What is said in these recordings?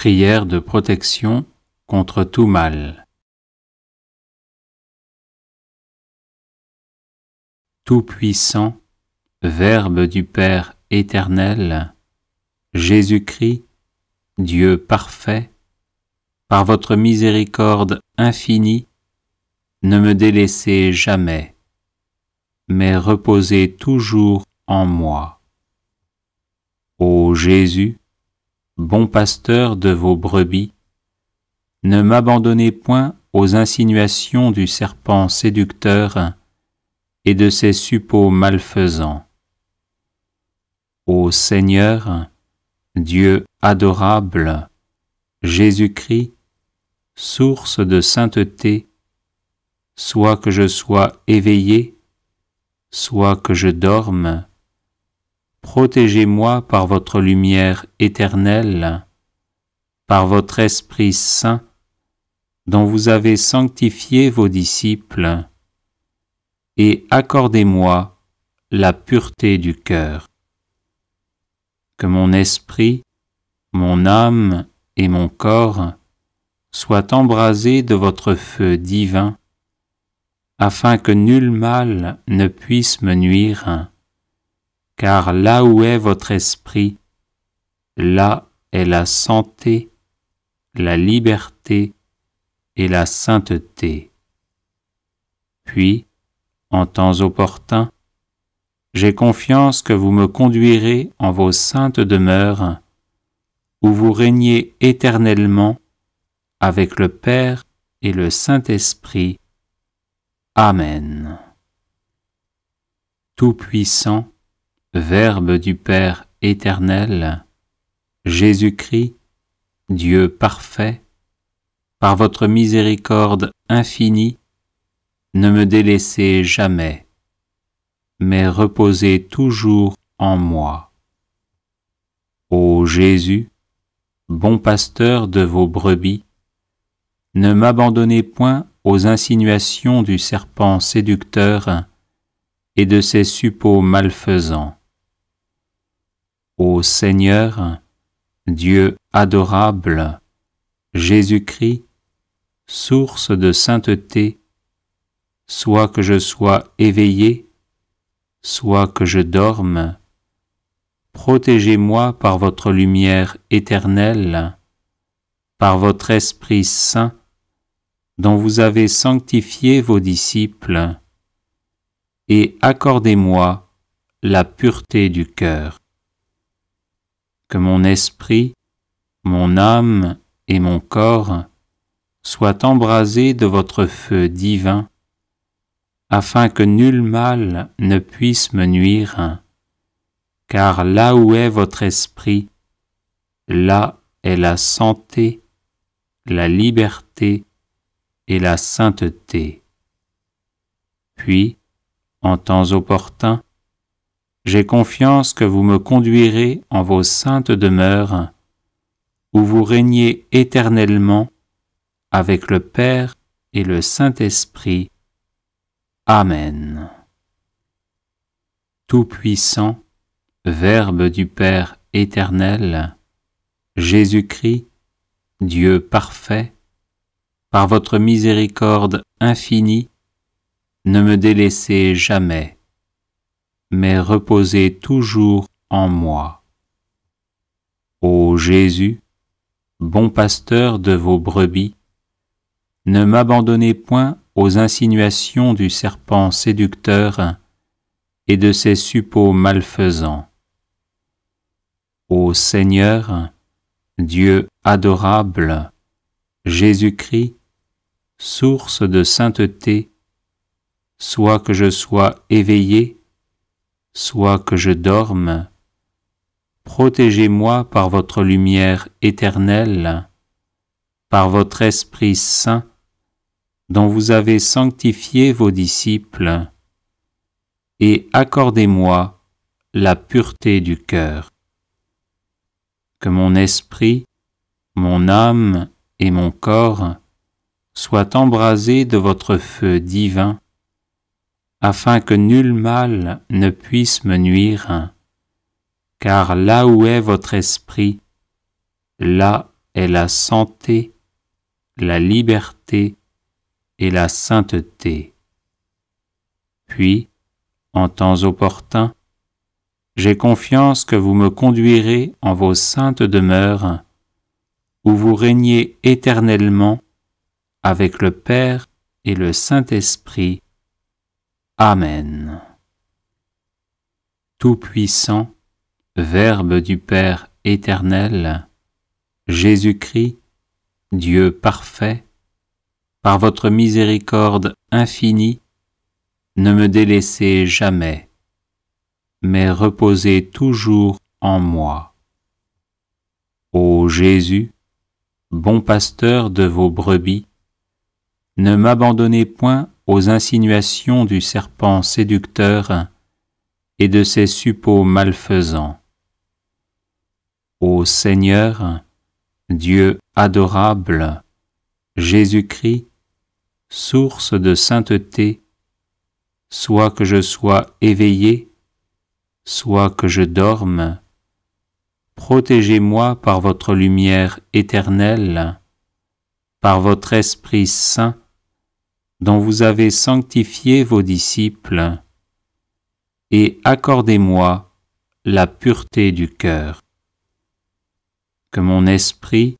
Prière de protection contre tout mal. Tout-Puissant, Verbe du Père éternel, Jésus-Christ, Dieu parfait, par votre miséricorde infinie, ne me délaissez jamais, mais reposez toujours en moi. Ô Jésus, bon pasteur de vos brebis, ne m'abandonnez point aux insinuations du serpent séducteur et de ses suppôts malfaisants. Ô Seigneur, Dieu adorable, Jésus-Christ, source de sainteté, soit que je sois éveillé, soit que je dorme, Protégez-moi par votre lumière éternelle, par votre Esprit Saint, dont vous avez sanctifié vos disciples, et accordez-moi la pureté du cœur. Que mon esprit, mon âme et mon corps soient embrasés de votre feu divin, afin que nul mal ne puisse me nuire car là où est votre esprit, là est la santé, la liberté et la sainteté. Puis, en temps opportun, j'ai confiance que vous me conduirez en vos saintes demeures, où vous régnez éternellement avec le Père et le Saint-Esprit. Amen. Tout-Puissant, Verbe du Père éternel, Jésus-Christ, Dieu parfait, par votre miséricorde infinie, ne me délaissez jamais, mais reposez toujours en moi. Ô Jésus, bon pasteur de vos brebis, ne m'abandonnez point aux insinuations du serpent séducteur et de ses suppôts malfaisants. Ô Seigneur, Dieu adorable, Jésus-Christ, source de sainteté, soit que je sois éveillé, soit que je dorme, protégez-moi par votre lumière éternelle, par votre Esprit Saint, dont vous avez sanctifié vos disciples, et accordez-moi la pureté du cœur que mon esprit, mon âme et mon corps soient embrasés de votre feu divin, afin que nul mal ne puisse me nuire, car là où est votre esprit, là est la santé, la liberté et la sainteté. Puis, en temps opportun, j'ai confiance que vous me conduirez en vos saintes demeures, où vous régnez éternellement avec le Père et le Saint-Esprit. Amen. Tout-Puissant, Verbe du Père éternel, Jésus-Christ, Dieu parfait, par votre miséricorde infinie, ne me délaissez jamais mais reposez toujours en moi. Ô Jésus, bon pasteur de vos brebis, ne m'abandonnez point aux insinuations du serpent séducteur et de ses suppôts malfaisants. Ô Seigneur, Dieu adorable, Jésus-Christ, source de sainteté, soit que je sois éveillé soit que je dorme, protégez-moi par votre lumière éternelle, par votre Esprit Saint, dont vous avez sanctifié vos disciples, et accordez-moi la pureté du cœur. Que mon esprit, mon âme et mon corps soient embrasés de votre feu divin, afin que nul mal ne puisse me nuire, car là où est votre esprit, là est la santé, la liberté et la sainteté. Puis, en temps opportun, j'ai confiance que vous me conduirez en vos saintes demeures, où vous régnez éternellement avec le Père et le Saint-Esprit, Amen. Tout-Puissant, Verbe du Père éternel, Jésus-Christ, Dieu parfait, par votre miséricorde infinie, ne me délaissez jamais, mais reposez toujours en moi. Ô Jésus, bon pasteur de vos brebis, ne m'abandonnez point aux insinuations du serpent séducteur et de ses suppôts malfaisants. Ô Seigneur, Dieu adorable, Jésus-Christ, source de sainteté, soit que je sois éveillé, soit que je dorme, protégez-moi par votre lumière éternelle, par votre Esprit Saint, dont vous avez sanctifié vos disciples, et accordez-moi la pureté du cœur. Que mon esprit,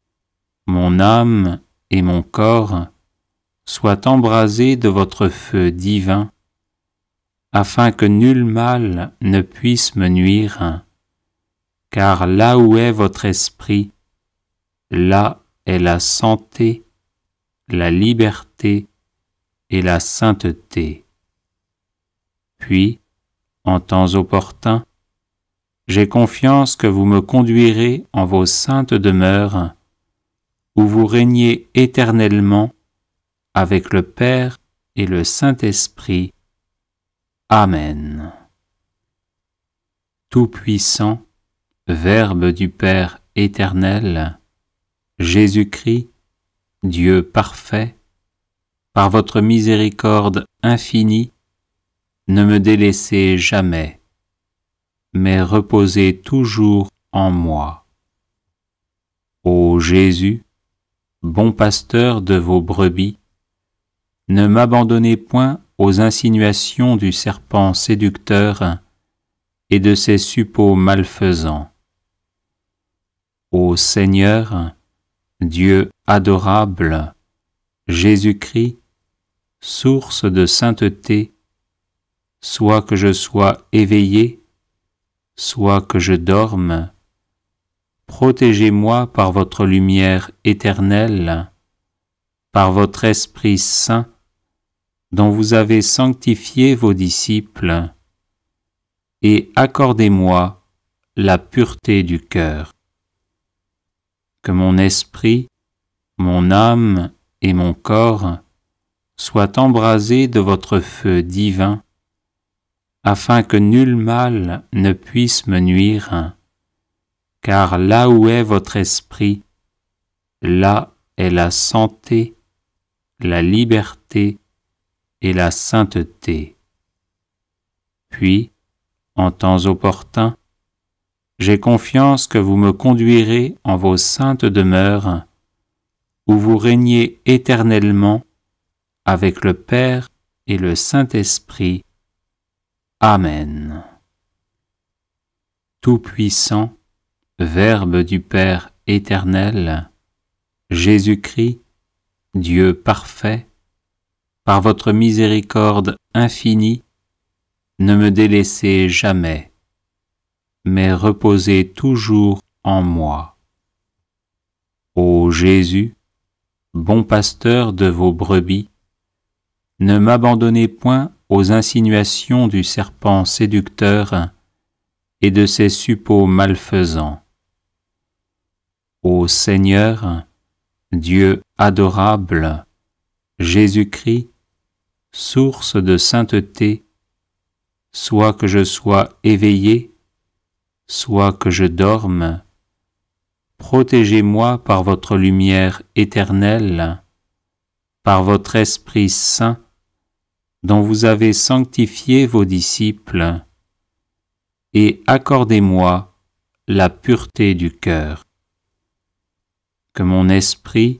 mon âme et mon corps soient embrasés de votre feu divin, afin que nul mal ne puisse me nuire, car là où est votre esprit, là est la santé, la liberté, et la sainteté. Puis, en temps opportun, j'ai confiance que vous me conduirez en vos saintes demeures, où vous régnez éternellement avec le Père et le Saint-Esprit. Amen. Tout-Puissant, Verbe du Père éternel, Jésus-Christ, Dieu parfait, par votre miséricorde infinie, ne me délaissez jamais, mais reposez toujours en moi. Ô Jésus, bon pasteur de vos brebis, ne m'abandonnez point aux insinuations du serpent séducteur et de ses suppôts malfaisants. Ô Seigneur, Dieu adorable, Jésus-Christ, source de sainteté, soit que je sois éveillé, soit que je dorme, protégez-moi par votre lumière éternelle, par votre Esprit Saint, dont vous avez sanctifié vos disciples, et accordez-moi la pureté du cœur. Que mon esprit, mon âme et mon corps Soit embrasé de votre feu divin, afin que nul mal ne puisse me nuire, car là où est votre esprit, là est la santé, la liberté et la sainteté. Puis, en temps opportun, j'ai confiance que vous me conduirez en vos saintes demeures, où vous régnez éternellement avec le Père et le Saint-Esprit. Amen. Tout-Puissant, Verbe du Père éternel, Jésus-Christ, Dieu parfait, par votre miséricorde infinie, ne me délaissez jamais, mais reposez toujours en moi. Ô Jésus, bon pasteur de vos brebis, ne m'abandonnez point aux insinuations du serpent séducteur et de ses suppôts malfaisants. Ô Seigneur, Dieu adorable, Jésus-Christ, source de sainteté, soit que je sois éveillé, soit que je dorme, protégez-moi par votre lumière éternelle, par votre Esprit Saint, dont vous avez sanctifié vos disciples, et accordez-moi la pureté du cœur. Que mon esprit,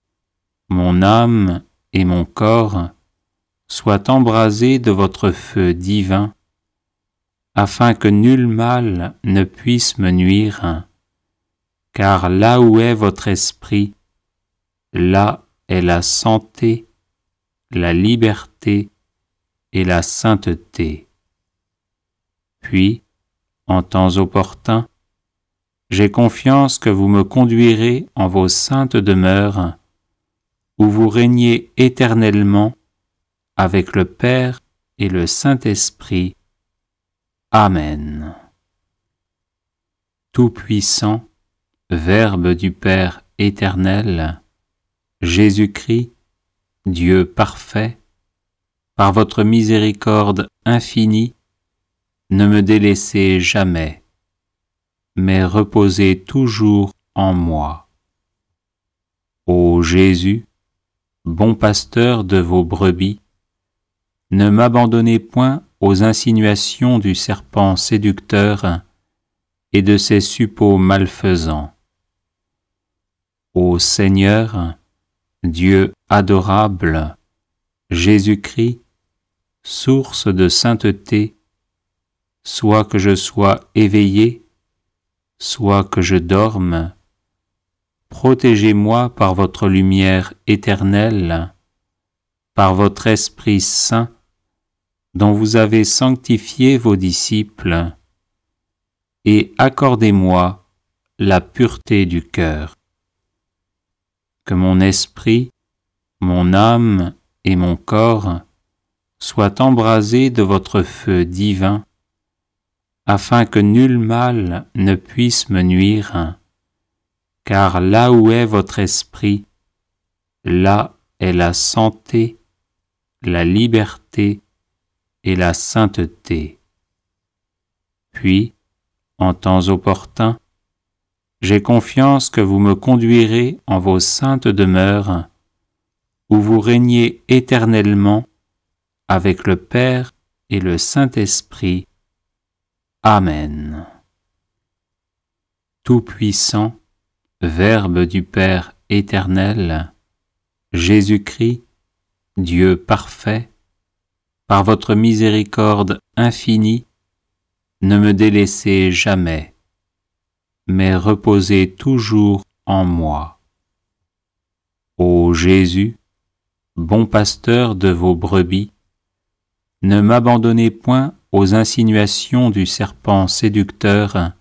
mon âme et mon corps soient embrasés de votre feu divin, afin que nul mal ne puisse me nuire, car là où est votre esprit, là est la santé, la liberté et la sainteté. Puis, en temps opportun, j'ai confiance que vous me conduirez en vos saintes demeures, où vous régnez éternellement avec le Père et le Saint-Esprit. Amen. Tout-Puissant, Verbe du Père éternel, Jésus-Christ, Dieu parfait, par votre miséricorde infinie, ne me délaissez jamais, mais reposez toujours en moi. Ô Jésus, bon pasteur de vos brebis, ne m'abandonnez point aux insinuations du serpent séducteur et de ses suppôts malfaisants. Ô Seigneur, Dieu adorable, Jésus-Christ, source de sainteté, soit que je sois éveillé, soit que je dorme, protégez-moi par votre lumière éternelle, par votre Esprit Saint, dont vous avez sanctifié vos disciples, et accordez-moi la pureté du cœur. Que mon esprit, mon âme et mon corps Soit embrasé de votre feu divin, afin que nul mal ne puisse me nuire, car là où est votre esprit, là est la santé, la liberté et la sainteté. Puis, en temps opportun, j'ai confiance que vous me conduirez en vos saintes demeures, où vous régnez éternellement avec le Père et le Saint-Esprit. Amen. Tout-Puissant, Verbe du Père éternel, Jésus-Christ, Dieu parfait, par votre miséricorde infinie, ne me délaissez jamais, mais reposez toujours en moi. Ô Jésus, bon pasteur de vos brebis, ne m'abandonnez point aux insinuations du serpent séducteur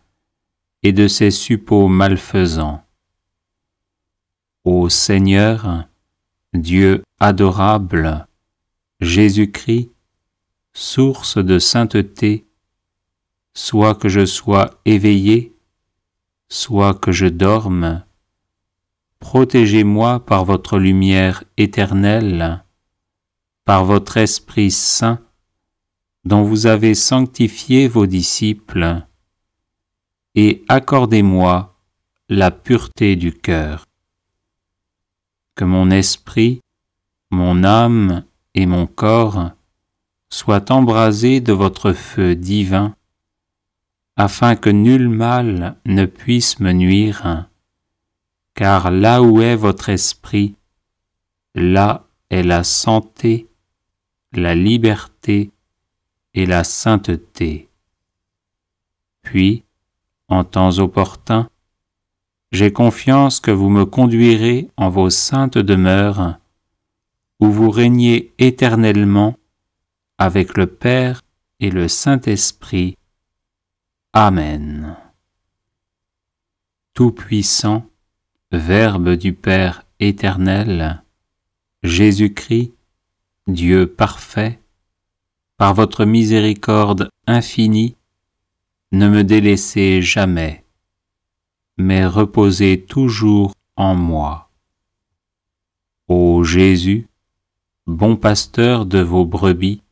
et de ses suppôts malfaisants. Ô Seigneur, Dieu adorable, Jésus-Christ, source de sainteté, soit que je sois éveillé, soit que je dorme, protégez-moi par votre lumière éternelle, par votre Esprit Saint, dont vous avez sanctifié vos disciples, et accordez-moi la pureté du cœur. Que mon esprit, mon âme et mon corps soient embrasés de votre feu divin, afin que nul mal ne puisse me nuire, car là où est votre esprit, là est la santé, la liberté, et la sainteté. Puis, en temps opportun, j'ai confiance que vous me conduirez en vos saintes demeures, où vous régnez éternellement avec le Père et le Saint-Esprit. Amen. Tout-Puissant, Verbe du Père éternel, Jésus-Christ, Dieu parfait, par votre miséricorde infinie, ne me délaissez jamais, mais reposez toujours en moi. Ô Jésus, bon pasteur de vos brebis,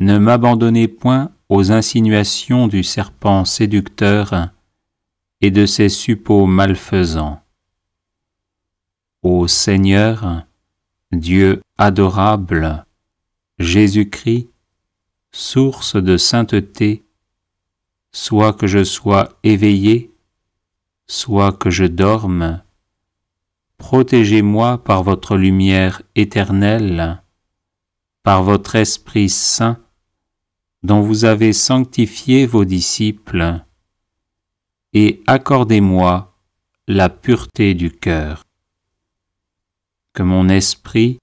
ne m'abandonnez point aux insinuations du serpent séducteur et de ses suppôts malfaisants. Ô Seigneur, Dieu adorable, Jésus-Christ, source de sainteté, soit que je sois éveillé, soit que je dorme, protégez-moi par votre lumière éternelle, par votre Esprit Saint, dont vous avez sanctifié vos disciples, et accordez-moi la pureté du cœur. Que mon esprit,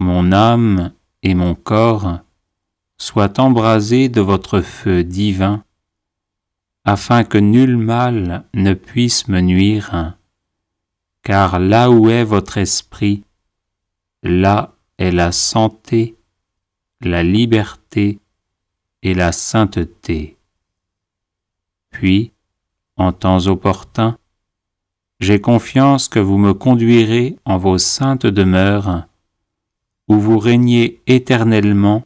mon âme et mon corps Soit embrasé de votre feu divin, afin que nul mal ne puisse me nuire, car là où est votre esprit, là est la santé, la liberté et la sainteté. Puis, en temps opportun, j'ai confiance que vous me conduirez en vos saintes demeures, où vous régnez éternellement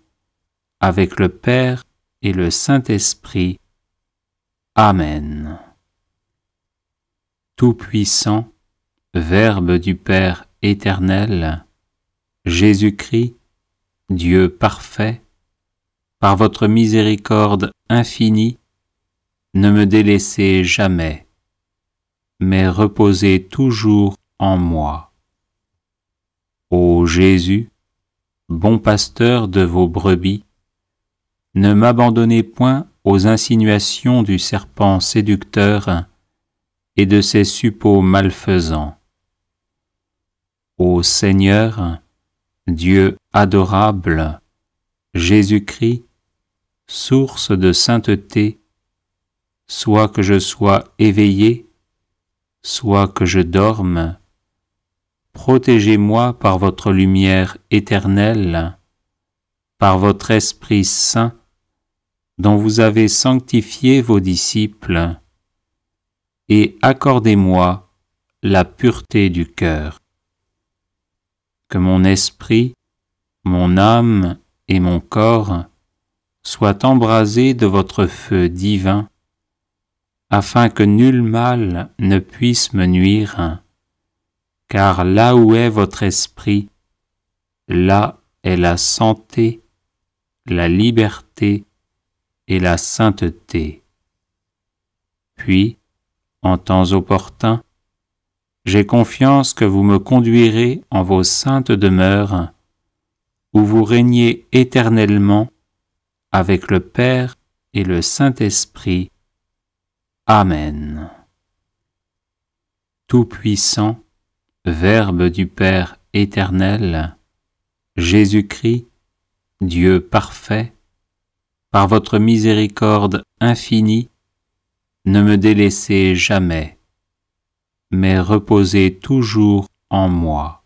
avec le Père et le Saint-Esprit. Amen. Tout-Puissant, Verbe du Père éternel, Jésus-Christ, Dieu parfait, par votre miséricorde infinie, ne me délaissez jamais, mais reposez toujours en moi. Ô Jésus, bon pasteur de vos brebis, ne m'abandonnez point aux insinuations du serpent séducteur et de ses suppôts malfaisants. Ô Seigneur, Dieu adorable, Jésus-Christ, source de sainteté, soit que je sois éveillé, soit que je dorme, protégez-moi par votre lumière éternelle, par votre Esprit Saint, dont vous avez sanctifié vos disciples, et accordez-moi la pureté du cœur. Que mon esprit, mon âme et mon corps soient embrasés de votre feu divin, afin que nul mal ne puisse me nuire, car là où est votre esprit, là est la santé, la liberté et la sainteté. Puis, en temps opportun, j'ai confiance que vous me conduirez en vos saintes demeures, où vous régnez éternellement avec le Père et le Saint-Esprit. Amen. Tout-Puissant, Verbe du Père éternel, Jésus-Christ, Dieu parfait, par votre miséricorde infinie, ne me délaissez jamais, mais reposez toujours en moi.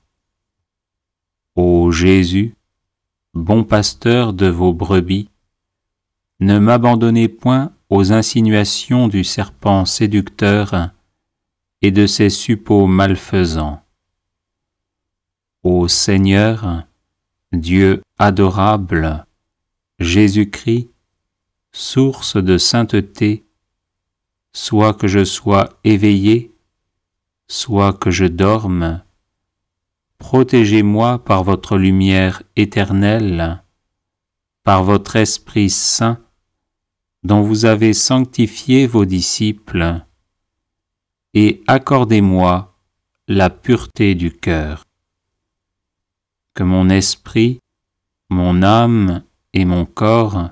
Ô Jésus, bon pasteur de vos brebis, ne m'abandonnez point aux insinuations du serpent séducteur et de ses suppôts malfaisants. Ô Seigneur, Dieu adorable, Jésus-Christ, source de sainteté, soit que je sois éveillé, soit que je dorme, protégez-moi par votre lumière éternelle, par votre Esprit Saint, dont vous avez sanctifié vos disciples, et accordez-moi la pureté du cœur. Que mon esprit, mon âme et mon corps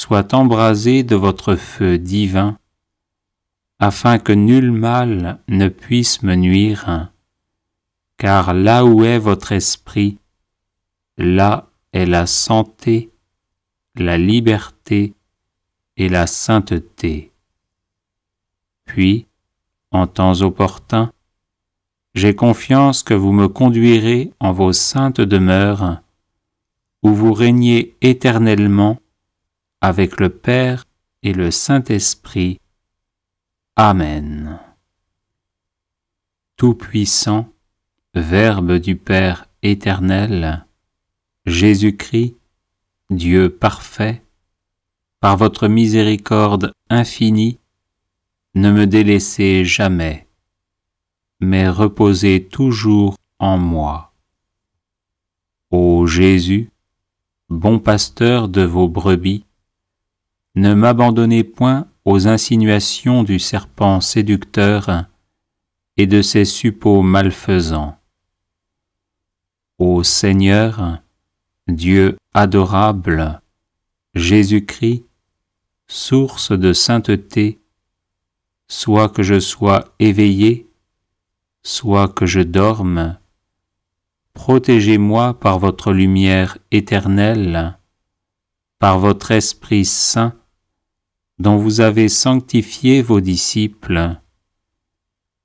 Soit embrasé de votre feu divin, afin que nul mal ne puisse me nuire, car là où est votre esprit, là est la santé, la liberté et la sainteté. Puis, en temps opportun, j'ai confiance que vous me conduirez en vos saintes demeures, où vous régnez éternellement avec le Père et le Saint-Esprit. Amen. Tout-Puissant, Verbe du Père éternel, Jésus-Christ, Dieu parfait, par votre miséricorde infinie, ne me délaissez jamais, mais reposez toujours en moi. Ô Jésus, bon pasteur de vos brebis, ne m'abandonnez point aux insinuations du serpent séducteur et de ses suppôts malfaisants. Ô Seigneur, Dieu adorable, Jésus-Christ, source de sainteté, soit que je sois éveillé, soit que je dorme, protégez-moi par votre lumière éternelle, par votre Esprit Saint, dont vous avez sanctifié vos disciples,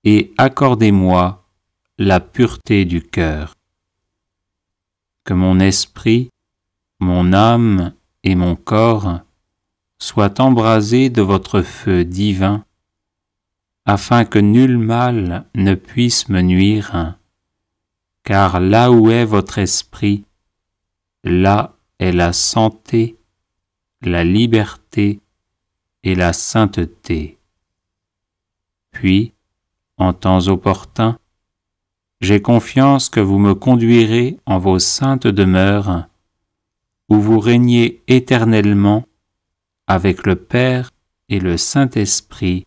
et accordez-moi la pureté du cœur, que mon esprit, mon âme et mon corps soient embrasés de votre feu divin, afin que nul mal ne puisse me nuire, car là où est votre esprit, là est la santé, la liberté et la sainteté. Puis, en temps opportun, j'ai confiance que vous me conduirez en vos saintes demeures, où vous régnez éternellement avec le Père et le Saint-Esprit.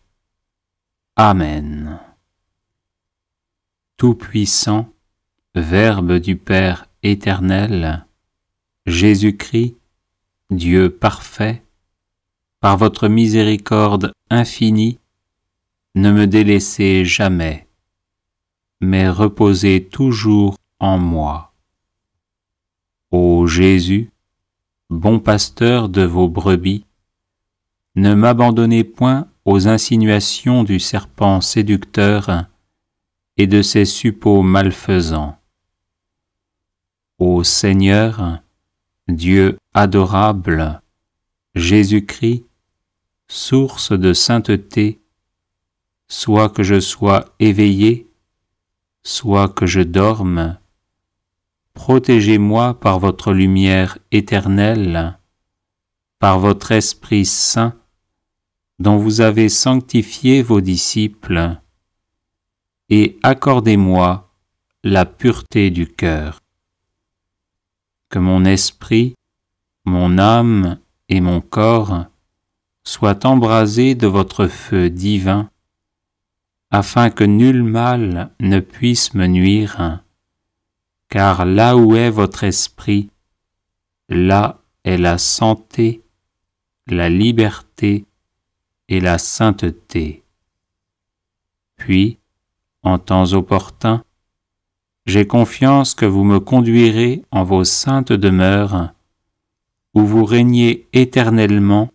Amen. Tout-Puissant, Verbe du Père éternel, Jésus-Christ, Dieu parfait, par votre miséricorde infinie, ne me délaissez jamais, mais reposez toujours en moi. Ô Jésus, bon pasteur de vos brebis, ne m'abandonnez point aux insinuations du serpent séducteur et de ses suppôts malfaisants. Ô Seigneur, Dieu adorable, Jésus-Christ, source de sainteté, soit que je sois éveillé, soit que je dorme, protégez-moi par votre lumière éternelle, par votre Esprit Saint, dont vous avez sanctifié vos disciples, et accordez-moi la pureté du cœur. Que mon esprit, mon âme et mon corps soit embrasé de votre feu divin, afin que nul mal ne puisse me nuire, car là où est votre esprit, là est la santé, la liberté et la sainteté. Puis, en temps opportun, j'ai confiance que vous me conduirez en vos saintes demeures où vous régnez éternellement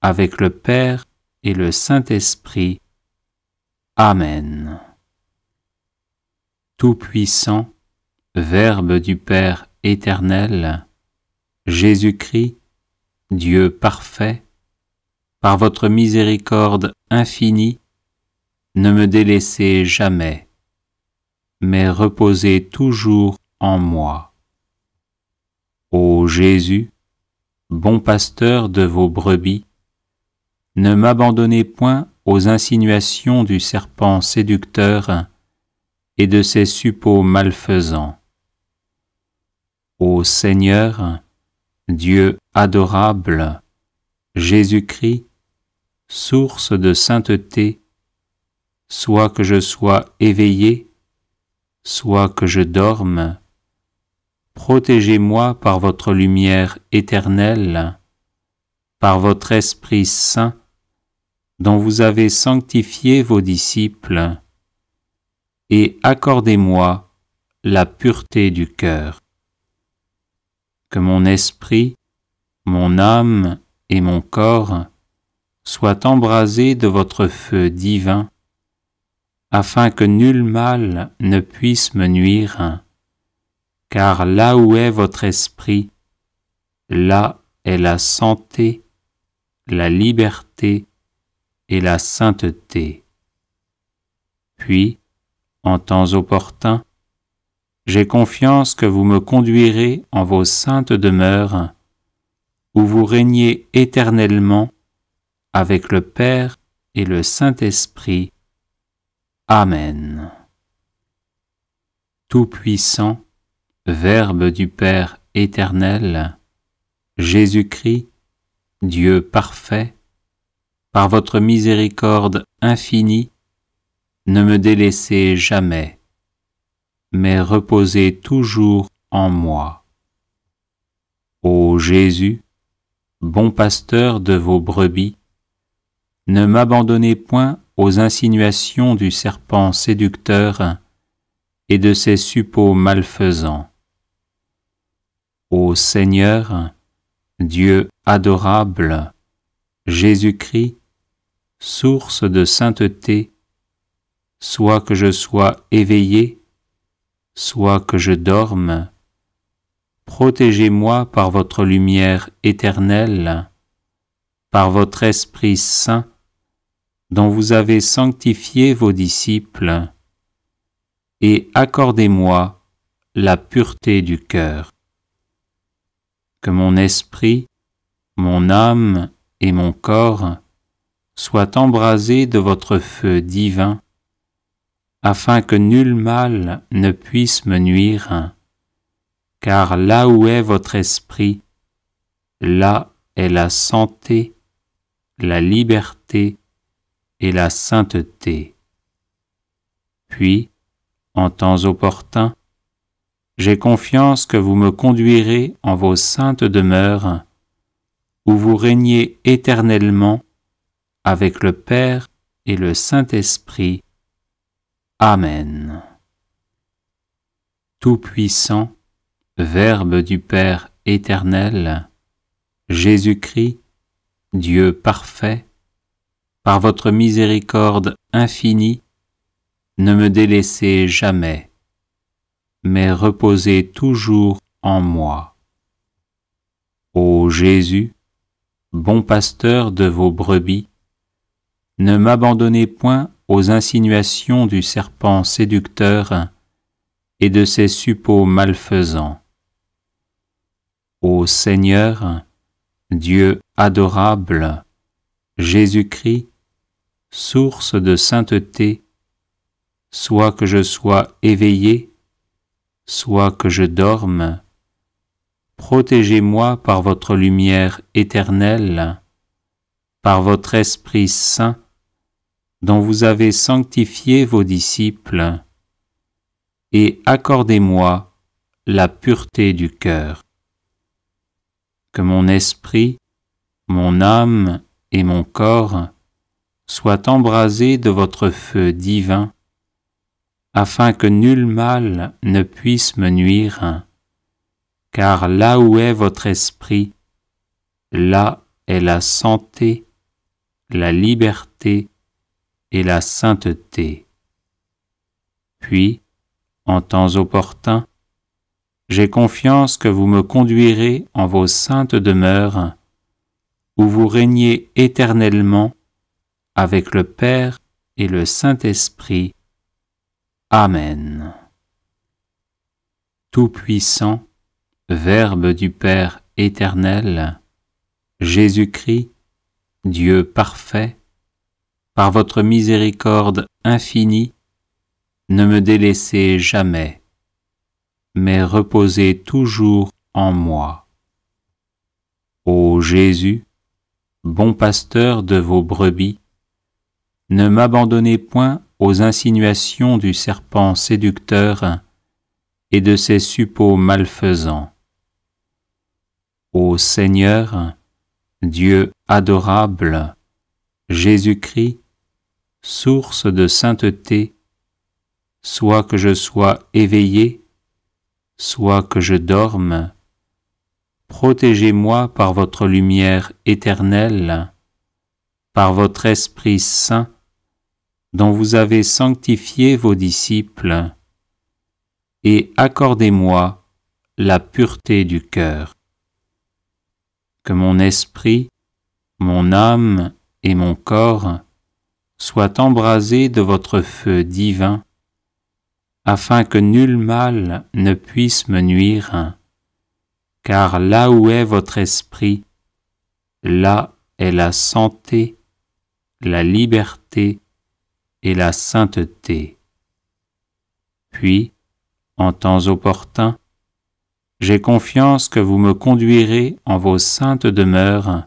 avec le Père et le Saint-Esprit. Amen. Tout-Puissant, Verbe du Père éternel, Jésus-Christ, Dieu parfait, par votre miséricorde infinie, ne me délaissez jamais, mais reposez toujours en moi. Ô Jésus, bon pasteur de vos brebis, ne m'abandonnez point aux insinuations du serpent séducteur et de ses suppôts malfaisants. Ô Seigneur, Dieu adorable, Jésus-Christ, source de sainteté, soit que je sois éveillé, soit que je dorme, Protégez-moi par votre lumière éternelle, par votre Esprit Saint, dont vous avez sanctifié vos disciples, et accordez-moi la pureté du cœur. Que mon esprit, mon âme et mon corps soient embrasés de votre feu divin, afin que nul mal ne puisse me nuire car là où est votre esprit, là est la santé, la liberté et la sainteté. Puis, en temps opportun, j'ai confiance que vous me conduirez en vos saintes demeures, où vous régnez éternellement avec le Père et le Saint-Esprit. Amen. Tout-Puissant, Verbe du Père éternel, Jésus-Christ, Dieu parfait, par votre miséricorde infinie, ne me délaissez jamais, mais reposez toujours en moi. Ô Jésus, bon pasteur de vos brebis, ne m'abandonnez point aux insinuations du serpent séducteur et de ses suppôts malfaisants Ô Seigneur, Dieu adorable, Jésus-Christ, source de sainteté, soit que je sois éveillé, soit que je dorme, protégez-moi par votre lumière éternelle, par votre Esprit Saint, dont vous avez sanctifié vos disciples, et accordez-moi la pureté du cœur que mon esprit, mon âme et mon corps soient embrasés de votre feu divin, afin que nul mal ne puisse me nuire, car là où est votre esprit, là est la santé, la liberté et la sainteté. Puis, en temps opportun, j'ai confiance que vous me conduirez en vos saintes demeures, où vous régnez éternellement avec le Père et le Saint-Esprit. Amen. Tout-Puissant, Verbe du Père éternel, Jésus-Christ, Dieu parfait, par votre miséricorde infinie, ne me délaissez jamais mais reposez toujours en moi. Ô Jésus, bon pasteur de vos brebis, ne m'abandonnez point aux insinuations du serpent séducteur et de ses suppôts malfaisants. Ô Seigneur, Dieu adorable, Jésus-Christ, source de sainteté, soit que je sois éveillé soit que je dorme, protégez-moi par votre lumière éternelle, par votre Esprit Saint, dont vous avez sanctifié vos disciples, et accordez-moi la pureté du cœur. Que mon esprit, mon âme et mon corps soient embrasés de votre feu divin, afin que nul mal ne puisse me nuire. Car là où est votre esprit, là est la santé, la liberté et la sainteté. Puis, en temps opportun, j'ai confiance que vous me conduirez en vos saintes demeures, où vous régnez éternellement avec le Père et le Saint-Esprit, Amen. Tout-Puissant, Verbe du Père éternel, Jésus-Christ, Dieu parfait, par votre miséricorde infinie, ne me délaissez jamais, mais reposez toujours en moi. Ô Jésus, bon pasteur de vos brebis, ne m'abandonnez point aux insinuations du serpent séducteur et de ses suppôts malfaisants. Ô Seigneur, Dieu adorable, Jésus-Christ, source de sainteté, soit que je sois éveillé, soit que je dorme, protégez-moi par votre lumière éternelle, par votre Esprit Saint, dont vous avez sanctifié vos disciples, et accordez-moi la pureté du cœur. Que mon esprit, mon âme et mon corps soient embrasés de votre feu divin, afin que nul mal ne puisse me nuire, car là où est votre esprit, là est la santé, la liberté, et la sainteté. Puis, en temps opportun, j'ai confiance que vous me conduirez en vos saintes demeures,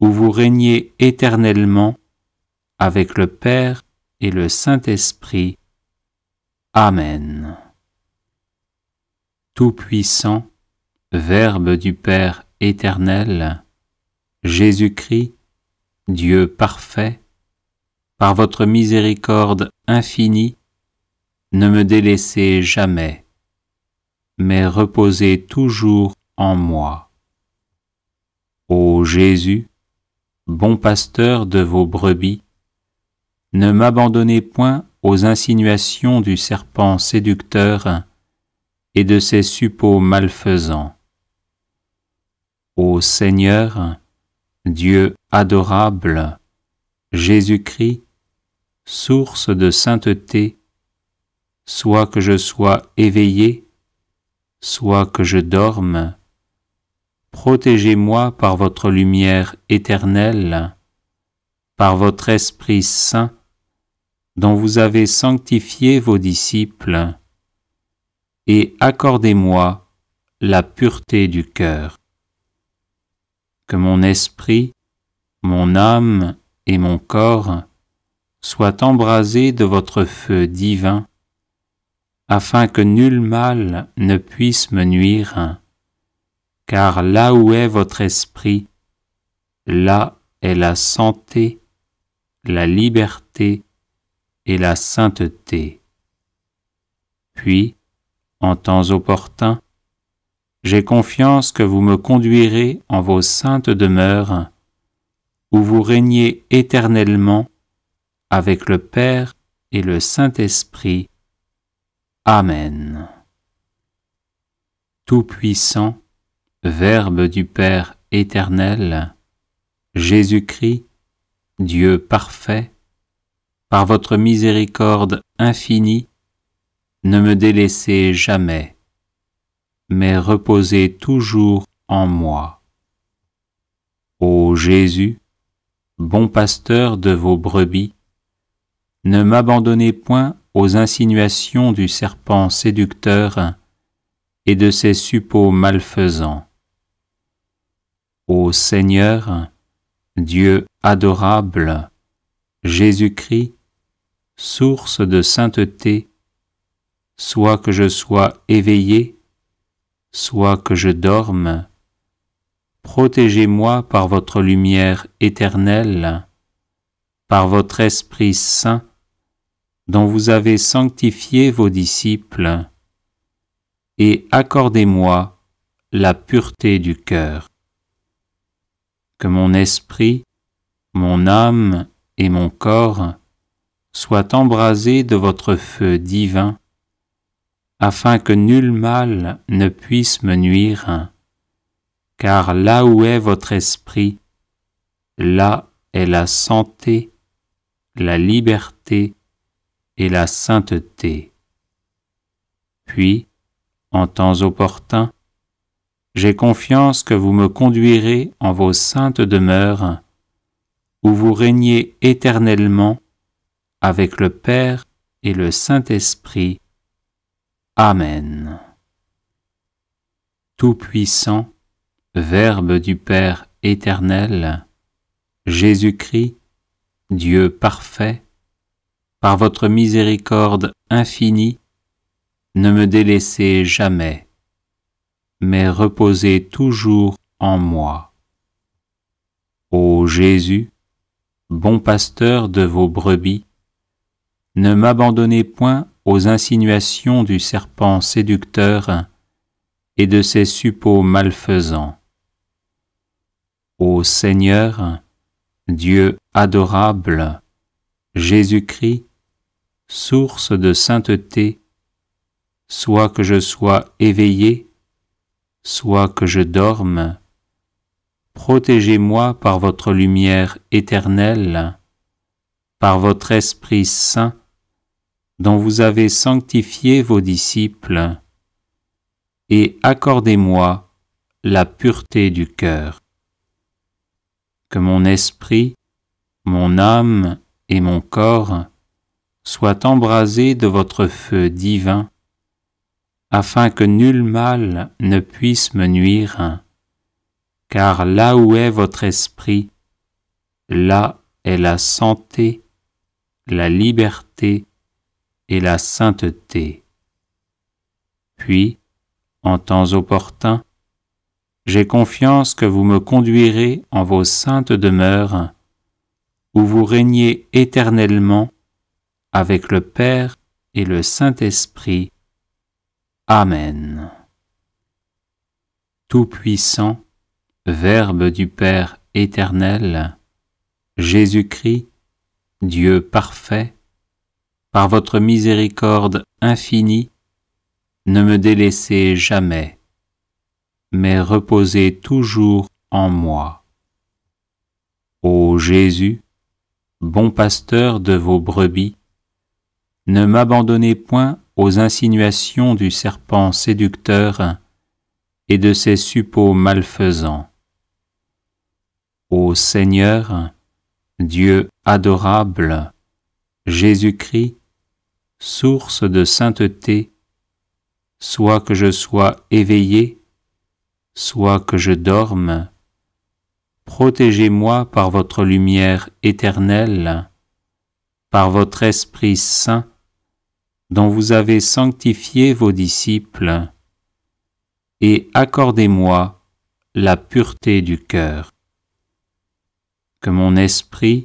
où vous régnez éternellement avec le Père et le Saint-Esprit. Amen. Tout-Puissant, Verbe du Père éternel, Jésus-Christ, Dieu parfait, par votre miséricorde infinie, ne me délaissez jamais, mais reposez toujours en moi. Ô Jésus, bon pasteur de vos brebis, ne m'abandonnez point aux insinuations du serpent séducteur et de ses suppôts malfaisants. Ô Seigneur, Dieu adorable, Jésus-Christ, source de sainteté, soit que je sois éveillé, soit que je dorme, protégez-moi par votre lumière éternelle, par votre Esprit Saint, dont vous avez sanctifié vos disciples, et accordez-moi la pureté du cœur. Que mon esprit, mon âme et mon corps Soit embrasé de votre feu divin, afin que nul mal ne puisse me nuire, car là où est votre esprit, là est la santé, la liberté et la sainteté. Puis, en temps opportun, j'ai confiance que vous me conduirez en vos saintes demeures, où vous régnez éternellement avec le Père et le Saint-Esprit. Amen. Tout-Puissant, Verbe du Père éternel, Jésus-Christ, Dieu parfait, par votre miséricorde infinie, ne me délaissez jamais, mais reposez toujours en moi. Ô Jésus, bon pasteur de vos brebis, ne m'abandonnez point aux insinuations du serpent séducteur et de ses suppôts malfaisants. Ô Seigneur, Dieu adorable, Jésus-Christ, source de sainteté, soit que je sois éveillé, soit que je dorme, protégez-moi par votre lumière éternelle, par votre Esprit Saint, dont vous avez sanctifié vos disciples, et accordez-moi la pureté du cœur, que mon esprit, mon âme et mon corps soient embrasés de votre feu divin, afin que nul mal ne puisse me nuire, car là où est votre esprit, là est la santé, la liberté, et la sainteté. Puis, en temps opportun, j'ai confiance que vous me conduirez en vos saintes demeures, où vous régnez éternellement avec le Père et le Saint-Esprit. Amen. Tout-Puissant, Verbe du Père éternel, Jésus-Christ, Dieu parfait, par votre miséricorde infinie, ne me délaissez jamais, mais reposez toujours en moi. Ô Jésus, bon pasteur de vos brebis, ne m'abandonnez point aux insinuations du serpent séducteur et de ses suppôts malfaisants. Ô Seigneur, Dieu adorable, Jésus-Christ, source de sainteté, soit que je sois éveillé, soit que je dorme, protégez-moi par votre lumière éternelle, par votre Esprit Saint, dont vous avez sanctifié vos disciples, et accordez-moi la pureté du cœur. Que mon esprit, mon âme et mon corps soit embrasé de votre feu divin, afin que nul mal ne puisse me nuire, car là où est votre esprit, là est la santé, la liberté et la sainteté. Puis, en temps opportun, j'ai confiance que vous me conduirez en vos saintes demeures, vous régnez éternellement avec le Père et le Saint-Esprit. Amen. Tout-Puissant, Verbe du Père éternel, Jésus-Christ, Dieu parfait, par votre miséricorde infinie, ne me délaissez jamais, mais reposez toujours en moi. Ô Jésus, bon pasteur de vos brebis, ne m'abandonnez point aux insinuations du serpent séducteur et de ses suppôts malfaisants. Ô Seigneur, Dieu adorable, Jésus-Christ, source de sainteté, soit que je sois éveillé, soit que je dorme, Protégez-moi par votre lumière éternelle, par votre Esprit Saint, dont vous avez sanctifié vos disciples, et accordez-moi la pureté du cœur. Que mon esprit,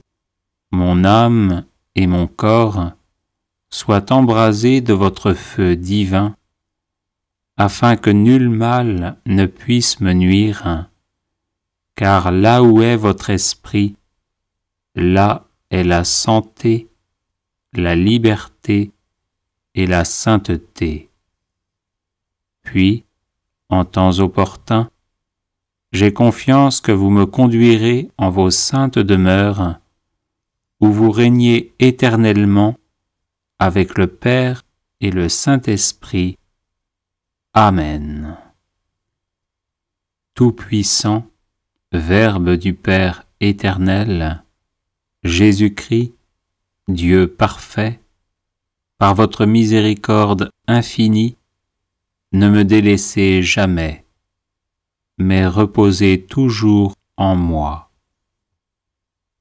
mon âme et mon corps soient embrasés de votre feu divin, afin que nul mal ne puisse me nuire car là où est votre esprit, là est la santé, la liberté et la sainteté. Puis, en temps opportun, j'ai confiance que vous me conduirez en vos saintes demeures, où vous régnez éternellement avec le Père et le Saint-Esprit. Amen. Tout-Puissant, Verbe du Père éternel, Jésus-Christ, Dieu parfait, par votre miséricorde infinie, ne me délaissez jamais, mais reposez toujours en moi.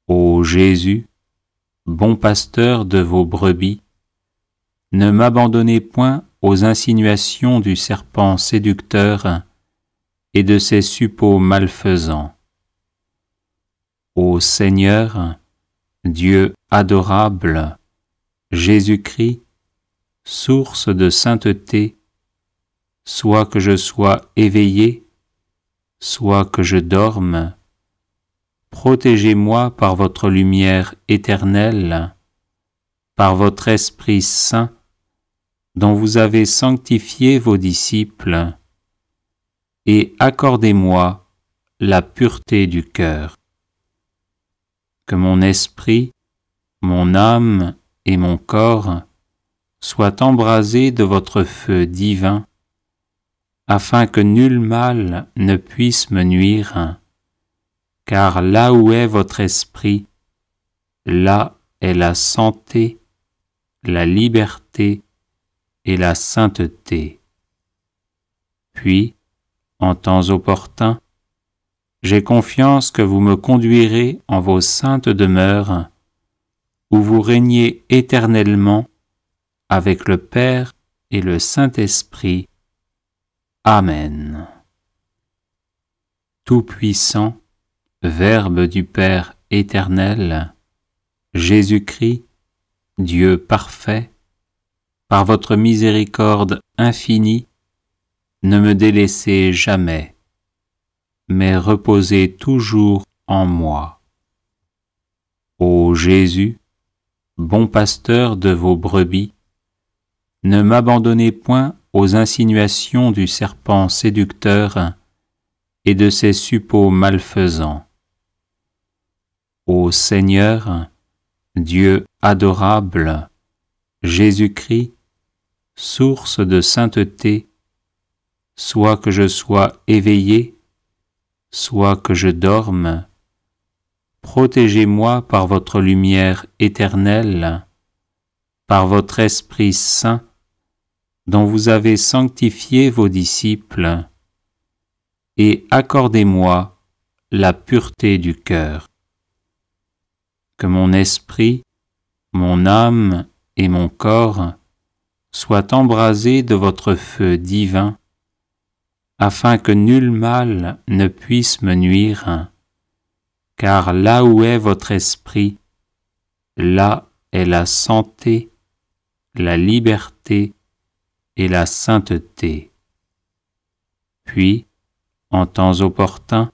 Ô Jésus, bon pasteur de vos brebis, ne m'abandonnez point aux insinuations du serpent séducteur et de ses suppôts malfaisants. Ô Seigneur, Dieu adorable, Jésus-Christ, source de sainteté, soit que je sois éveillé, soit que je dorme, protégez-moi par votre lumière éternelle, par votre Esprit Saint, dont vous avez sanctifié vos disciples, et accordez-moi la pureté du cœur mon esprit, mon âme et mon corps soient embrasés de votre feu divin, afin que nul mal ne puisse me nuire, car là où est votre esprit, là est la santé, la liberté et la sainteté. Puis, en temps opportun, j'ai confiance que vous me conduirez en vos saintes demeures, où vous régnez éternellement avec le Père et le Saint-Esprit. Amen. Tout-Puissant, Verbe du Père éternel, Jésus-Christ, Dieu parfait, par votre miséricorde infinie, ne me délaissez jamais mais reposez toujours en moi. Ô Jésus, bon pasteur de vos brebis, ne m'abandonnez point aux insinuations du serpent séducteur et de ses suppôts malfaisants. Ô Seigneur, Dieu adorable, Jésus-Christ, source de sainteté, soit que je sois éveillé soit que je dorme. Protégez-moi par votre lumière éternelle, par votre Esprit Saint, dont vous avez sanctifié vos disciples, et accordez-moi la pureté du cœur. Que mon esprit, mon âme et mon corps soient embrasés de votre feu divin, afin que nul mal ne puisse me nuire. Car là où est votre esprit, là est la santé, la liberté et la sainteté. Puis, en temps opportun,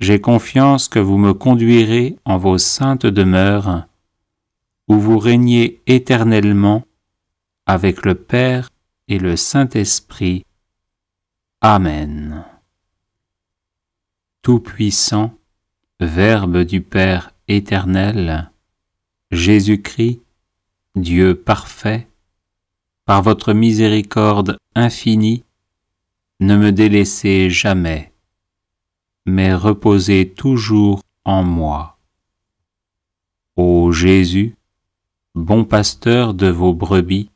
j'ai confiance que vous me conduirez en vos saintes demeures, où vous régnez éternellement avec le Père et le Saint-Esprit, Amen. Tout-Puissant, Verbe du Père éternel, Jésus-Christ, Dieu parfait, par votre miséricorde infinie, ne me délaissez jamais, mais reposez toujours en moi. Ô Jésus, bon pasteur de vos brebis,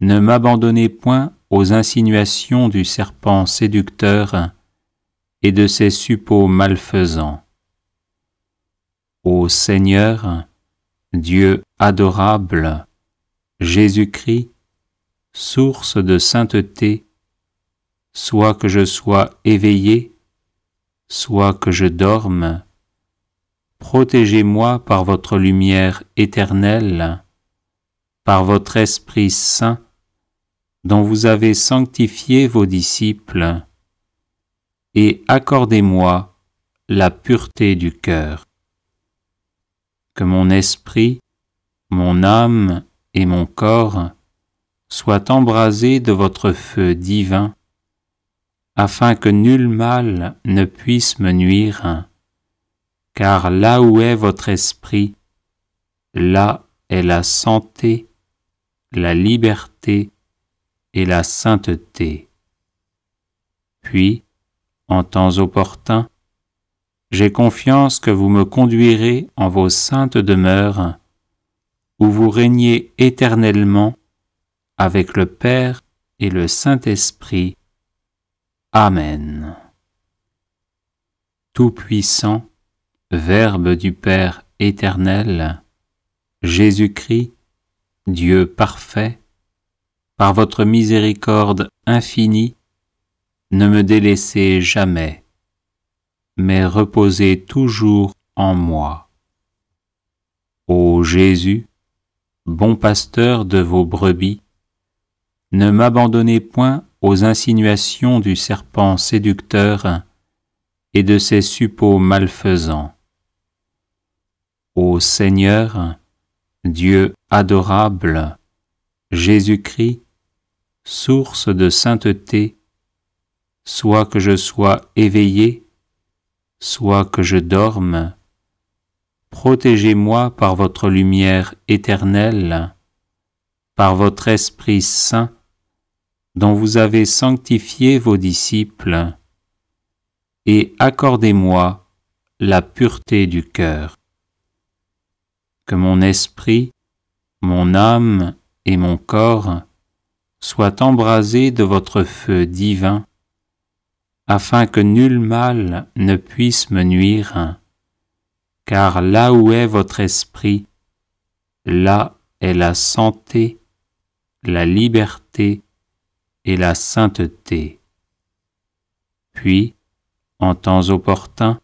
ne m'abandonnez point aux insinuations du serpent séducteur et de ses suppôts malfaisants. Ô Seigneur, Dieu adorable, Jésus-Christ, source de sainteté, soit que je sois éveillé, soit que je dorme, protégez-moi par votre lumière éternelle, par votre Esprit Saint, dont vous avez sanctifié vos disciples, et accordez-moi la pureté du cœur. Que mon esprit, mon âme et mon corps soient embrasés de votre feu divin, afin que nul mal ne puisse me nuire, car là où est votre esprit, là est la santé, la liberté et la sainteté. Puis, en temps opportun, j'ai confiance que vous me conduirez en vos saintes demeures, où vous régnez éternellement avec le Père et le Saint-Esprit. Amen. Tout-Puissant, Verbe du Père éternel, Jésus-Christ, Dieu parfait, par votre miséricorde infinie, ne me délaissez jamais, mais reposez toujours en moi. Ô Jésus, bon pasteur de vos brebis, ne m'abandonnez point aux insinuations du serpent séducteur et de ses suppôts malfaisants. Ô Seigneur, Dieu adorable, Jésus-Christ, source de sainteté, soit que je sois éveillé, soit que je dorme, protégez-moi par votre lumière éternelle, par votre Esprit Saint, dont vous avez sanctifié vos disciples, et accordez-moi la pureté du cœur. Que mon esprit, mon âme et mon corps Soit embrasé de votre feu divin, afin que nul mal ne puisse me nuire, car là où est votre esprit, là est la santé, la liberté et la sainteté. Puis, en temps opportun,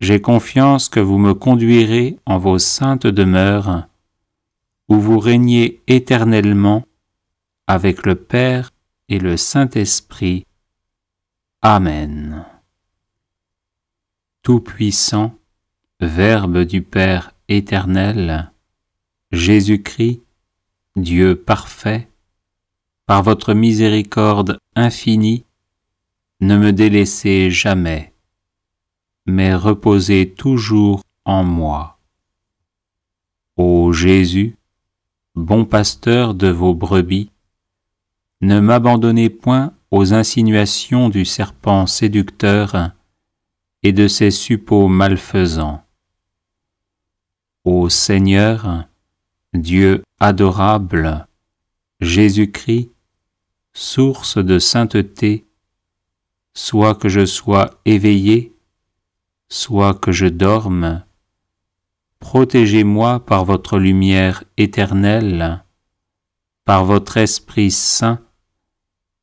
j'ai confiance que vous me conduirez en vos saintes demeures, où vous régnez éternellement avec le Père et le Saint-Esprit. Amen. Tout-Puissant, Verbe du Père éternel, Jésus-Christ, Dieu parfait, par votre miséricorde infinie, ne me délaissez jamais, mais reposez toujours en moi. Ô Jésus, bon pasteur de vos brebis, ne m'abandonnez point aux insinuations du serpent séducteur et de ses suppôts malfaisants. Ô Seigneur, Dieu adorable, Jésus-Christ, source de sainteté, soit que je sois éveillé, soit que je dorme, protégez-moi par votre lumière éternelle, par votre Esprit Saint,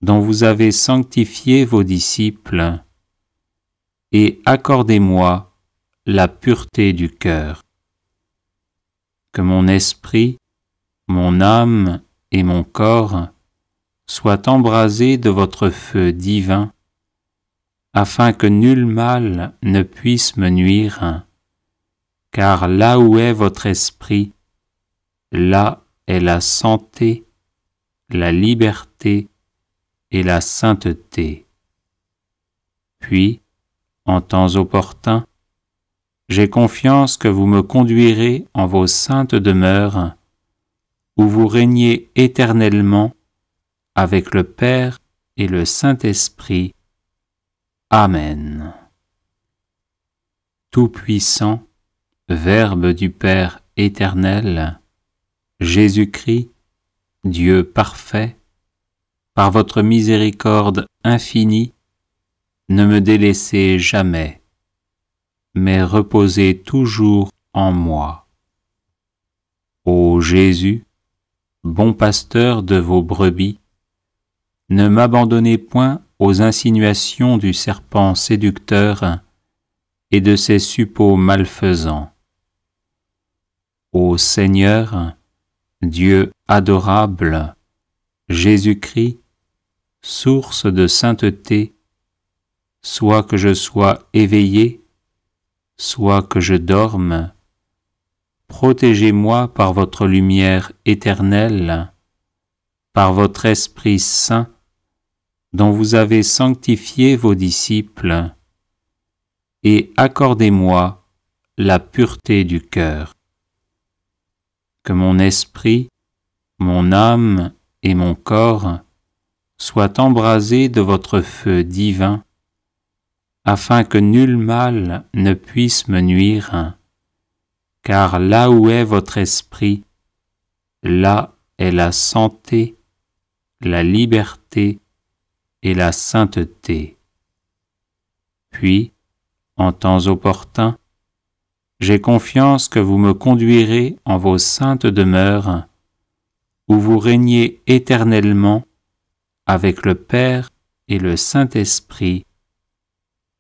dont vous avez sanctifié vos disciples, et accordez-moi la pureté du cœur, que mon esprit, mon âme et mon corps soient embrasés de votre feu divin, afin que nul mal ne puisse me nuire, car là où est votre esprit, là est la santé, la liberté, et la sainteté. Puis, en temps opportun, j'ai confiance que vous me conduirez en vos saintes demeures, où vous régnez éternellement avec le Père et le Saint-Esprit. Amen. Tout-Puissant, Verbe du Père éternel, Jésus-Christ, Dieu parfait, par votre miséricorde infinie, ne me délaissez jamais, mais reposez toujours en moi. Ô Jésus, bon pasteur de vos brebis, ne m'abandonnez point aux insinuations du serpent séducteur et de ses suppôts malfaisants. Ô Seigneur, Dieu adorable, Jésus-Christ, source de sainteté, soit que je sois éveillé, soit que je dorme, protégez-moi par votre lumière éternelle, par votre Esprit Saint, dont vous avez sanctifié vos disciples, et accordez-moi la pureté du cœur. Que mon esprit, mon âme et mon corps Soit embrasé de votre feu divin, afin que nul mal ne puisse me nuire, car là où est votre esprit, là est la santé, la liberté et la sainteté. Puis, en temps opportun, j'ai confiance que vous me conduirez en vos saintes demeures, où vous régnez éternellement avec le Père et le Saint-Esprit.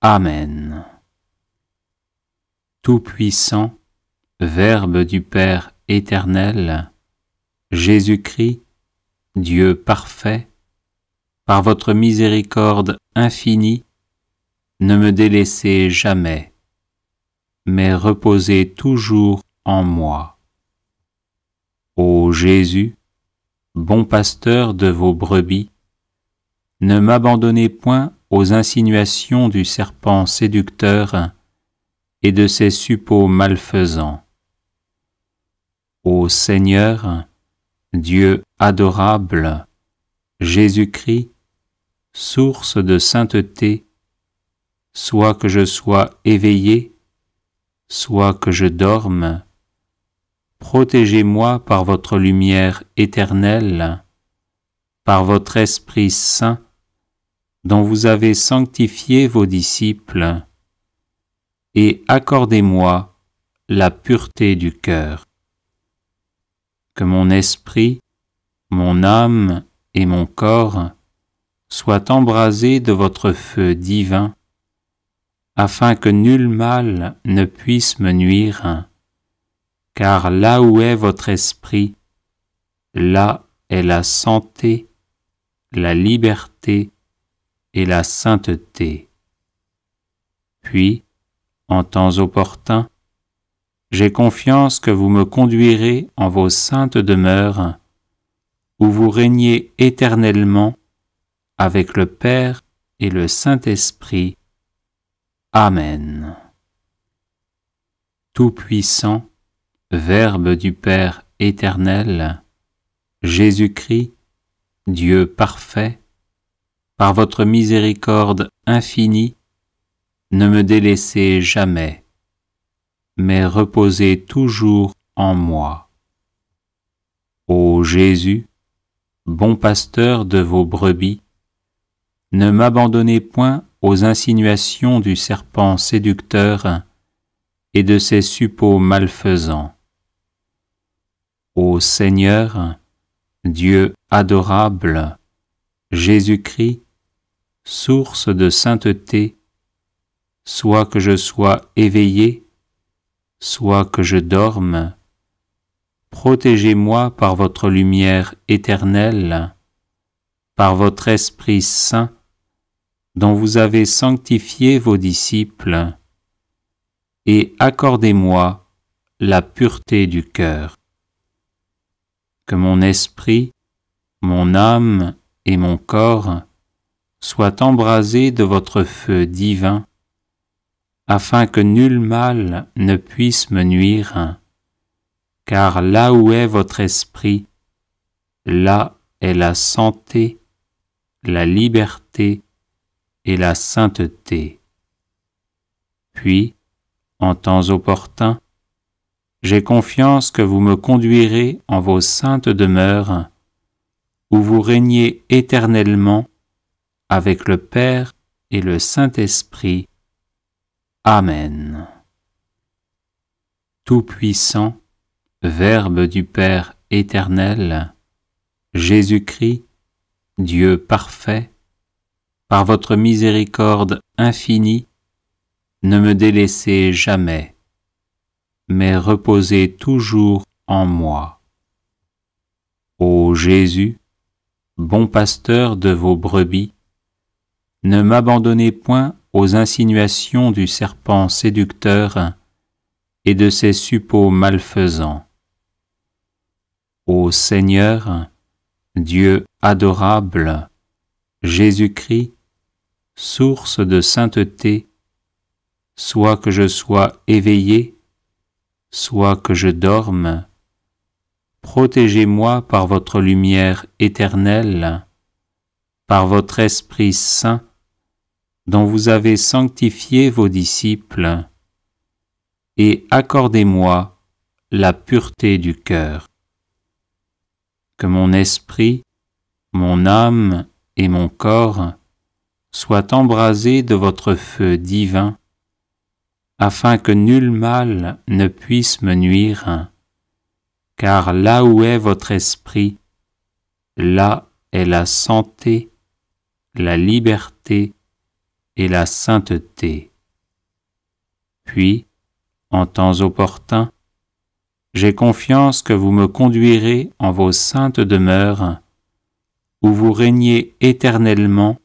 Amen. Tout-Puissant, Verbe du Père éternel, Jésus-Christ, Dieu parfait, par votre miséricorde infinie, ne me délaissez jamais, mais reposez toujours en moi. Ô Jésus, bon pasteur de vos brebis, ne m'abandonnez point aux insinuations du serpent séducteur et de ses suppôts malfaisants. Ô Seigneur, Dieu adorable, Jésus-Christ, source de sainteté, soit que je sois éveillé, soit que je dorme, protégez-moi par votre lumière éternelle, par votre Esprit Saint, dont vous avez sanctifié vos disciples, et accordez-moi la pureté du cœur. Que mon esprit, mon âme et mon corps soient embrasés de votre feu divin, afin que nul mal ne puisse me nuire, car là où est votre esprit, là est la santé, la liberté et la sainteté. Puis, en temps opportun, j'ai confiance que vous me conduirez en vos saintes demeures, où vous régnez éternellement avec le Père et le Saint-Esprit. Amen. Tout-Puissant, Verbe du Père éternel, Jésus-Christ, Dieu parfait, par votre miséricorde infinie, ne me délaissez jamais, mais reposez toujours en moi. Ô Jésus, bon pasteur de vos brebis, ne m'abandonnez point aux insinuations du serpent séducteur et de ses suppôts malfaisants. Ô Seigneur, Dieu adorable, Jésus-Christ, source de sainteté, soit que je sois éveillé, soit que je dorme, protégez-moi par votre lumière éternelle, par votre Esprit Saint, dont vous avez sanctifié vos disciples, et accordez-moi la pureté du cœur. Que mon esprit, mon âme et mon corps soit embrasé de votre feu divin, afin que nul mal ne puisse me nuire, car là où est votre esprit, là est la santé, la liberté et la sainteté. Puis, en temps opportun, j'ai confiance que vous me conduirez en vos saintes demeures où vous régnez éternellement avec le Père et le Saint-Esprit. Amen. Tout-Puissant, Verbe du Père éternel, Jésus-Christ, Dieu parfait, par votre miséricorde infinie, ne me délaissez jamais, mais reposez toujours en moi. Ô Jésus, bon pasteur de vos brebis, ne m'abandonnez point aux insinuations du serpent séducteur et de ses suppôts malfaisants. Ô Seigneur, Dieu adorable, Jésus-Christ, source de sainteté, soit que je sois éveillé, soit que je dorme, Protégez-moi par votre lumière éternelle, par votre Esprit Saint, dont vous avez sanctifié vos disciples, et accordez-moi la pureté du cœur. Que mon esprit, mon âme et mon corps soient embrasés de votre feu divin, afin que nul mal ne puisse me nuire car là où est votre esprit, là est la santé, la liberté et la sainteté. Puis, en temps opportun, j'ai confiance que vous me conduirez en vos saintes demeures, où vous régnez éternellement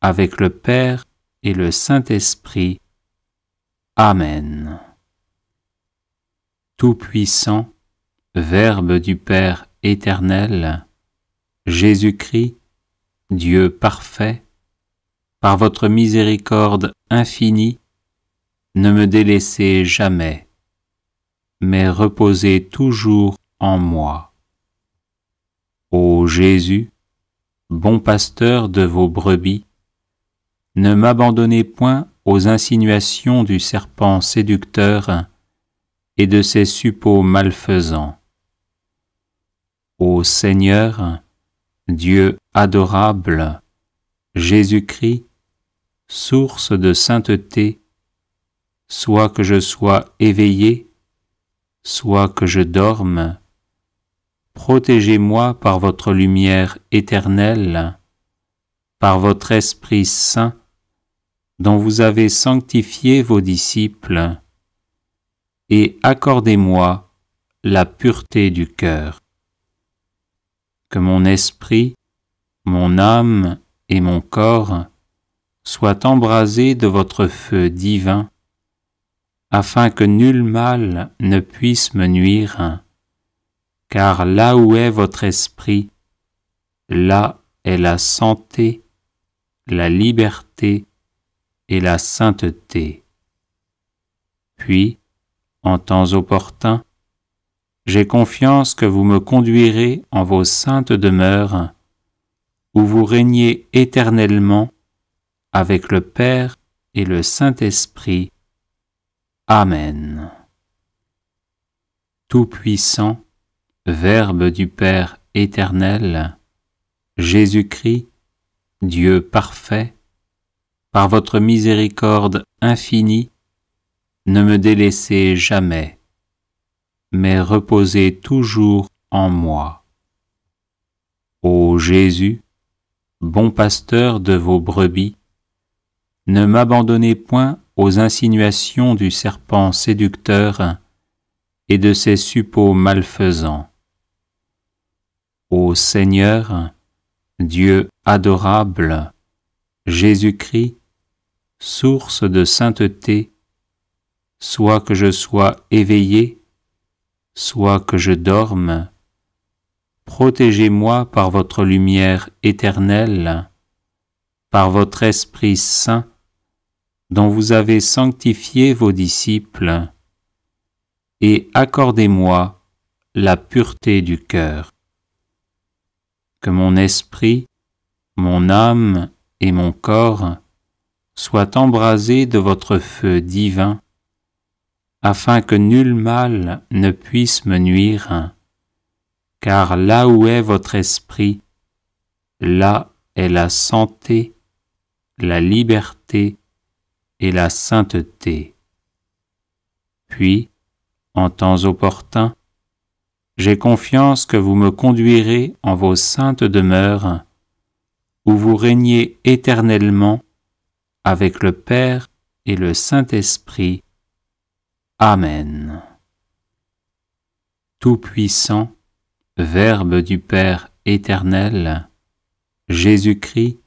avec le Père et le Saint-Esprit. Amen. Tout-Puissant, Verbe du Père éternel, Jésus-Christ, Dieu parfait, par votre miséricorde infinie, ne me délaissez jamais, mais reposez toujours en moi. Ô Jésus, bon pasteur de vos brebis, ne m'abandonnez point aux insinuations du serpent séducteur et de ses suppôts malfaisants Ô Seigneur, Dieu adorable, Jésus-Christ, source de sainteté, soit que je sois éveillé, soit que je dorme, protégez-moi par votre lumière éternelle, par votre Esprit Saint, dont vous avez sanctifié vos disciples, et accordez-moi la pureté du cœur que mon esprit, mon âme et mon corps soient embrasés de votre feu divin, afin que nul mal ne puisse me nuire, car là où est votre esprit, là est la santé, la liberté et la sainteté. Puis, en temps opportun, j'ai confiance que vous me conduirez en vos saintes demeures, où vous régnez éternellement avec le Père et le Saint-Esprit. Amen. Tout-Puissant, Verbe du Père éternel, Jésus-Christ, Dieu parfait, par votre miséricorde infinie, ne me délaissez jamais mais reposez toujours en moi. Ô Jésus, bon pasteur de vos brebis, ne m'abandonnez point aux insinuations du serpent séducteur et de ses suppôts malfaisants. Ô Seigneur, Dieu adorable, Jésus-Christ, source de sainteté, soit que je sois éveillé soit que je dorme, protégez-moi par votre lumière éternelle, par votre Esprit Saint, dont vous avez sanctifié vos disciples, et accordez-moi la pureté du cœur. Que mon esprit, mon âme et mon corps soient embrasés de votre feu divin, afin que nul mal ne puisse me nuire. Car là où est votre esprit, là est la santé, la liberté et la sainteté. Puis, en temps opportun, j'ai confiance que vous me conduirez en vos saintes demeures, où vous régnez éternellement avec le Père et le Saint-Esprit, Amen. Tout-Puissant, Verbe du Père éternel, Jésus-Christ,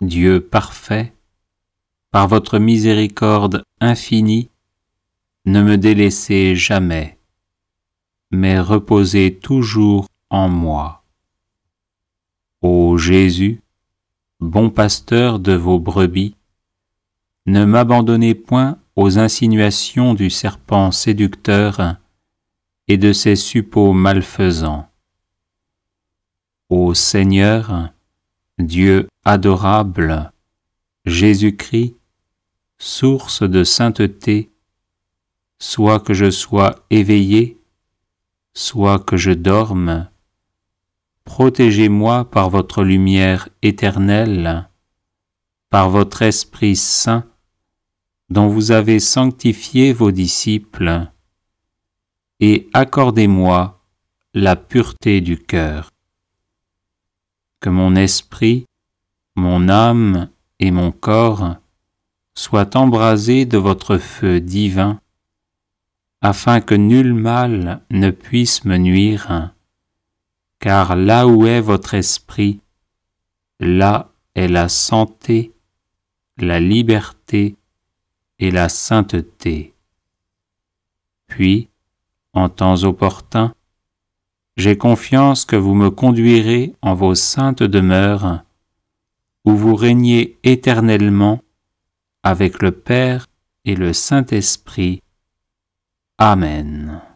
Dieu parfait, par votre miséricorde infinie, ne me délaissez jamais, mais reposez toujours en moi. Ô Jésus, bon pasteur de vos brebis, ne m'abandonnez point aux insinuations du serpent séducteur et de ses suppôts malfaisants. Ô Seigneur, Dieu adorable, Jésus-Christ, source de sainteté, soit que je sois éveillé, soit que je dorme, protégez-moi par votre lumière éternelle, par votre Esprit Saint, dont vous avez sanctifié vos disciples, et accordez-moi la pureté du cœur. Que mon esprit, mon âme et mon corps soient embrasés de votre feu divin, afin que nul mal ne puisse me nuire, car là où est votre esprit, là est la santé, la liberté et la sainteté. Puis, en temps opportun, j'ai confiance que vous me conduirez en vos saintes demeures, où vous régnez éternellement avec le Père et le Saint-Esprit. Amen.